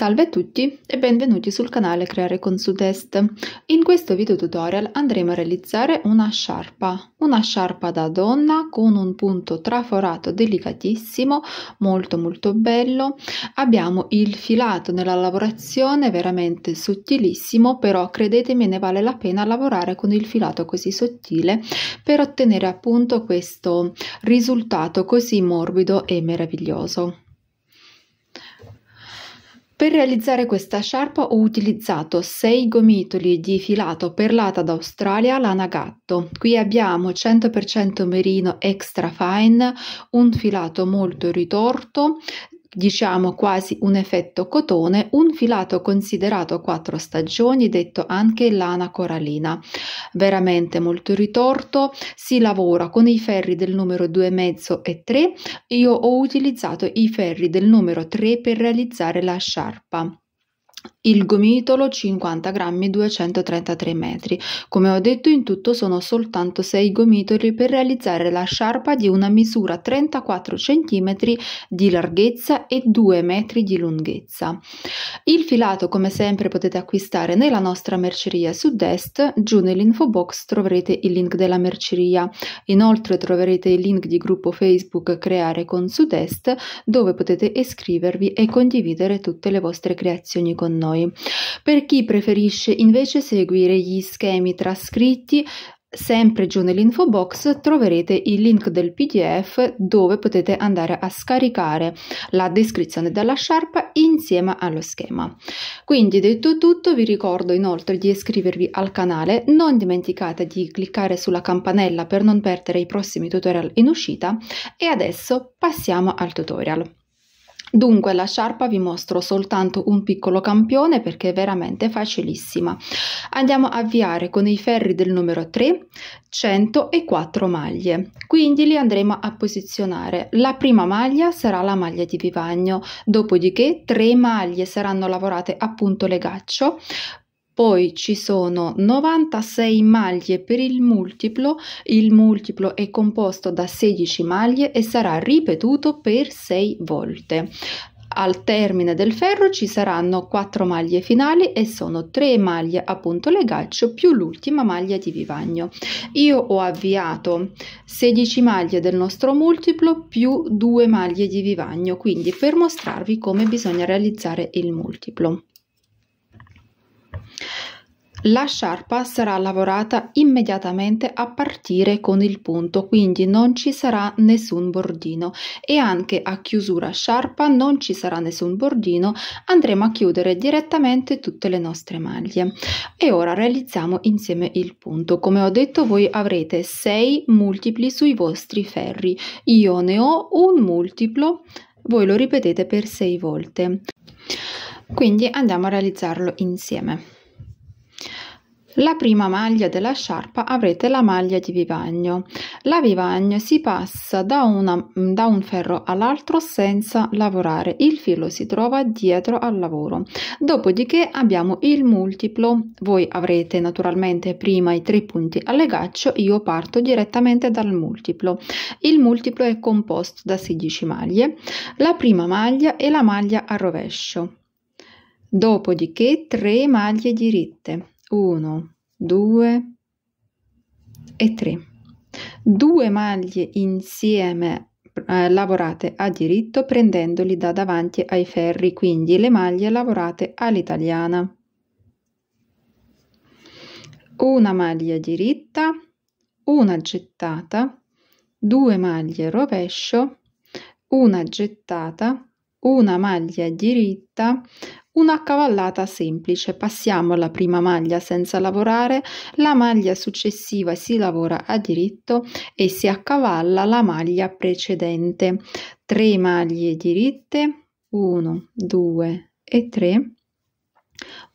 Salve a tutti e benvenuti sul canale Creare con Sudest. In questo video tutorial andremo a realizzare una sciarpa, una sciarpa da donna con un punto traforato delicatissimo, molto molto bello. Abbiamo il filato nella lavorazione veramente sottilissimo, però credetemi ne vale la pena lavorare con il filato così sottile per ottenere appunto questo risultato così morbido e meraviglioso. Per realizzare questa sciarpa ho utilizzato 6 gomitoli di filato perlata d'Australia lana gatto. Qui abbiamo 100% merino extra fine, un filato molto ritorto, diciamo quasi un effetto cotone, un filato considerato quattro stagioni, detto anche lana coralina. Veramente molto ritorto, si lavora con i ferri del numero 2,5 e 3. Io ho utilizzato i ferri del numero 3 per realizzare la sciarpa il gomitolo 50 grammi 233 metri. Come ho detto in tutto sono soltanto 6 gomitoli per realizzare la sciarpa di una misura 34 cm di larghezza e 2 metri di lunghezza. Il filato come sempre potete acquistare nella nostra merceria sud-est, giù nell'info box troverete il link della merceria. Inoltre troverete il link di gruppo Facebook Creare con sud-est dove potete iscrivervi e condividere tutte le vostre creazioni con noi noi. Per chi preferisce invece seguire gli schemi trascritti Sempre giù nell'info box troverete il link del PDF dove potete andare a scaricare la descrizione della sciarpa insieme allo schema. Quindi detto tutto vi ricordo inoltre di iscrivervi al canale, non dimenticate di cliccare sulla campanella per non perdere i prossimi tutorial in uscita e adesso passiamo al tutorial. Dunque la sciarpa vi mostro soltanto un piccolo campione perché è veramente facilissima. Andiamo a avviare con i ferri del numero 3 104 maglie, quindi li andremo a posizionare. La prima maglia sarà la maglia di vivagno, dopodiché 3 maglie saranno lavorate appunto legaccio, poi ci sono 96 maglie per il multiplo, il multiplo è composto da 16 maglie e sarà ripetuto per 6 volte. Al termine del ferro ci saranno 4 maglie finali e sono 3 maglie appunto legaccio più l'ultima maglia di vivagno. Io ho avviato 16 maglie del nostro multiplo più 2 maglie di vivagno, quindi per mostrarvi come bisogna realizzare il multiplo. La sciarpa sarà lavorata immediatamente a partire con il punto, quindi non ci sarà nessun bordino e anche a chiusura sciarpa non ci sarà nessun bordino, andremo a chiudere direttamente tutte le nostre maglie. E ora realizziamo insieme il punto. Come ho detto voi avrete 6 multipli sui vostri ferri, io ne ho un multiplo, voi lo ripetete per 6 volte. Quindi andiamo a realizzarlo insieme. La prima maglia della sciarpa avrete la maglia di vivagno. La vivagno si passa da, una, da un ferro all'altro senza lavorare, il filo si trova dietro al lavoro. Dopodiché abbiamo il multiplo, voi avrete naturalmente prima i tre punti a legaccio, io parto direttamente dal multiplo. Il multiplo è composto da 16 maglie, la prima maglia è la maglia a rovescio dopodiché 3 maglie diritte. 1, 2 e 3. Due maglie insieme eh, lavorate a diritto prendendoli da davanti ai ferri, quindi le maglie lavorate all'italiana. Una maglia diritta, una gettata, due maglie rovescio, una gettata, una maglia diritta, una cavallata semplice, passiamo la prima maglia senza lavorare, la maglia successiva si lavora a diritto e si accavalla la maglia precedente. 3 maglie diritte, 1, 2 e 3,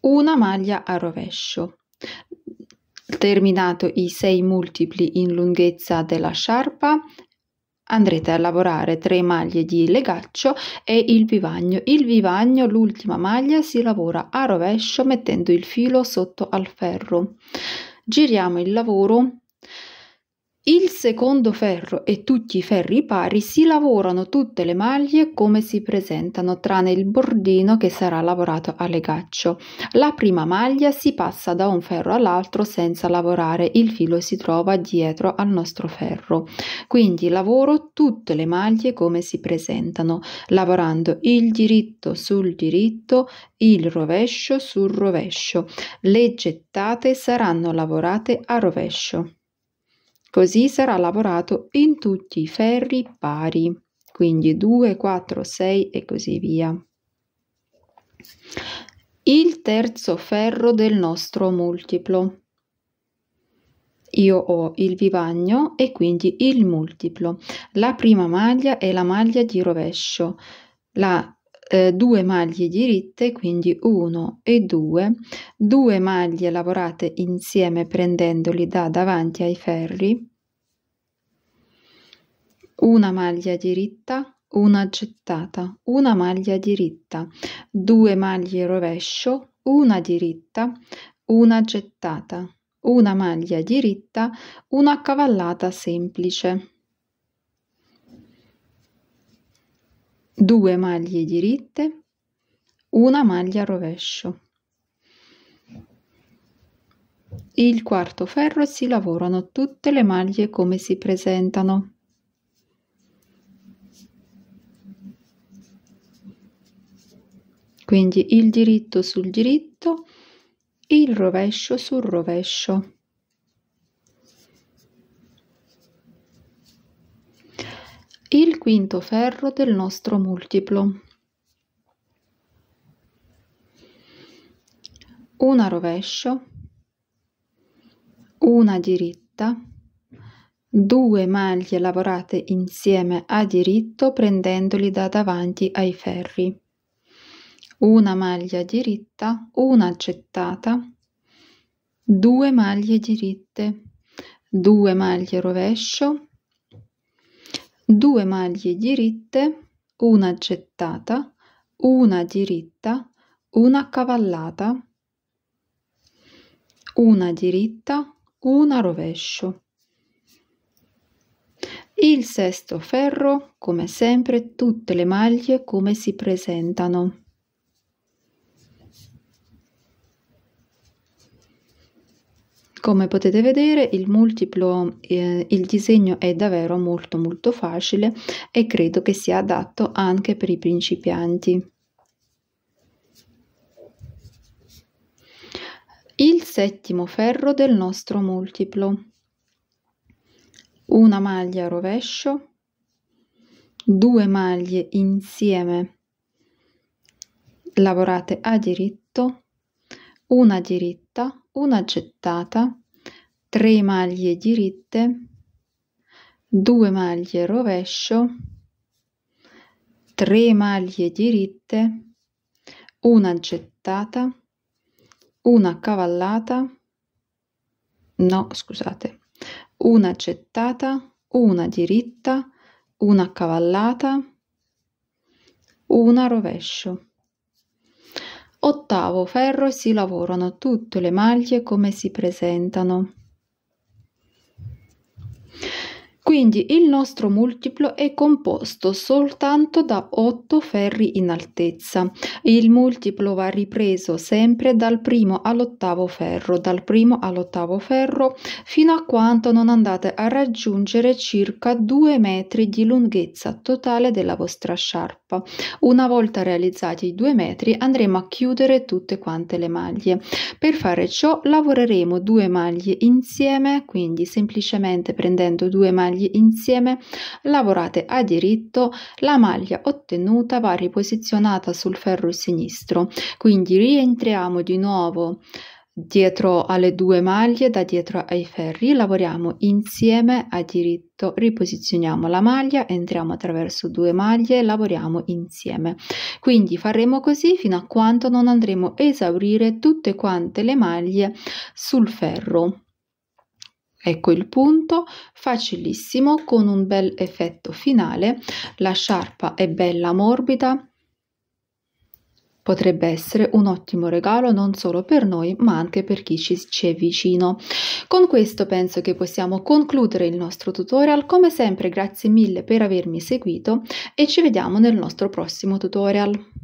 una maglia a rovescio. Terminato i 6 multipli in lunghezza della sciarpa andrete a lavorare tre maglie di legaccio e il vivagno. Il vivagno, l'ultima maglia, si lavora a rovescio mettendo il filo sotto al ferro. Giriamo il lavoro il secondo ferro e tutti i ferri pari si lavorano tutte le maglie come si presentano tranne il bordino che sarà lavorato a legaccio. La prima maglia si passa da un ferro all'altro senza lavorare, il filo si trova dietro al nostro ferro. Quindi lavoro tutte le maglie come si presentano, lavorando il diritto sul diritto, il rovescio sul rovescio. Le gettate saranno lavorate a rovescio. Così sarà lavorato in tutti i ferri pari, quindi 2, 4, 6 e così via. Il terzo ferro del nostro multiplo. Io ho il vivagno e quindi il multiplo. La prima maglia è la maglia di rovescio. La eh, due maglie diritte, quindi 1 e 2, due maglie lavorate insieme prendendoli da davanti ai ferri, una maglia diritta, una gettata, una maglia diritta, due maglie rovescio, una diritta, una gettata, una maglia diritta, una cavallata semplice. 2 maglie diritte, una maglia rovescio. Il quarto ferro si lavorano tutte le maglie come si presentano. Quindi il diritto sul diritto, il rovescio sul rovescio. il quinto ferro del nostro multiplo. Una rovescio, una diritta, due maglie lavorate insieme a diritto prendendoli da davanti ai ferri, una maglia diritta, una gettata, due maglie diritte, due maglie rovescio, 2 maglie diritte, una gettata, una diritta, una cavallata, una diritta, una rovescio. Il sesto ferro, come sempre, tutte le maglie come si presentano. Come potete vedere il multiplo, eh, il disegno è davvero molto molto facile e credo che sia adatto anche per i principianti. Il settimo ferro del nostro multiplo. Una maglia rovescio, due maglie insieme lavorate a diritto, una diritta una gettata, 3 maglie diritte, 2 maglie rovescio, 3 maglie diritte, una gettata, una cavallata, no scusate, una gettata, una diritta, una cavallata, una rovescio ottavo ferro si lavorano tutte le maglie come si presentano. Quindi il nostro multiplo è composto soltanto da 8 ferri in altezza. Il multiplo va ripreso sempre dal primo all'ottavo ferro, dal primo all'ottavo ferro fino a quanto non andate a raggiungere circa 2 metri di lunghezza totale della vostra sciarpa. Una volta realizzati i 2 metri andremo a chiudere tutte quante le maglie. Per fare ciò lavoreremo due maglie insieme, quindi semplicemente prendendo due maglie tagli insieme lavorate a diritto, la maglia ottenuta va riposizionata sul ferro sinistro. Quindi rientriamo di nuovo dietro alle due maglie da dietro ai ferri lavoriamo insieme a diritto riposizioniamo la maglia entriamo attraverso due maglie lavoriamo insieme quindi faremo così fino a quando non andremo a esaurire tutte quante le maglie sul ferro Ecco il punto, facilissimo, con un bel effetto finale. La sciarpa è bella morbida, potrebbe essere un ottimo regalo non solo per noi ma anche per chi ci, ci è vicino. Con questo penso che possiamo concludere il nostro tutorial, come sempre grazie mille per avermi seguito e ci vediamo nel nostro prossimo tutorial.